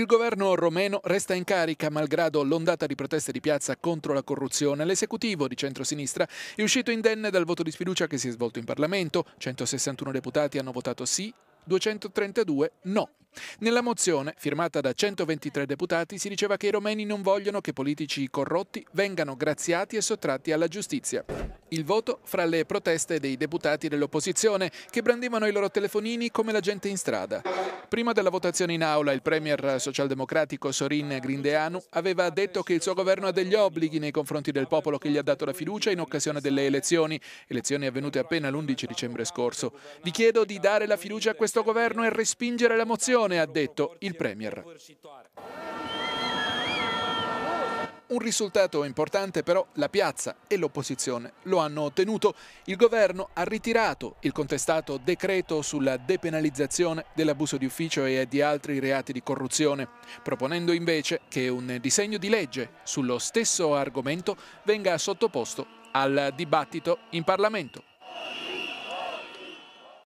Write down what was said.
Il governo romeno resta in carica malgrado l'ondata di proteste di piazza contro la corruzione. L'esecutivo di centrosinistra è uscito indenne dal voto di sfiducia che si è svolto in Parlamento. 161 deputati hanno votato sì 232 no. Nella mozione, firmata da 123 deputati, si diceva che i romeni non vogliono che politici corrotti vengano graziati e sottratti alla giustizia. Il voto fra le proteste dei deputati dell'opposizione, che brandivano i loro telefonini come la gente in strada. Prima della votazione in aula il premier socialdemocratico Sorin Grindeanu aveva detto che il suo governo ha degli obblighi nei confronti del popolo che gli ha dato la fiducia in occasione delle elezioni, elezioni avvenute appena l'11 dicembre scorso. Vi chiedo di dare la fiducia a questo governo e respingere la mozione, ha detto il premier. Un risultato importante però la piazza e l'opposizione lo hanno ottenuto. Il governo ha ritirato il contestato decreto sulla depenalizzazione dell'abuso di ufficio e di altri reati di corruzione, proponendo invece che un disegno di legge sullo stesso argomento venga sottoposto al dibattito in Parlamento.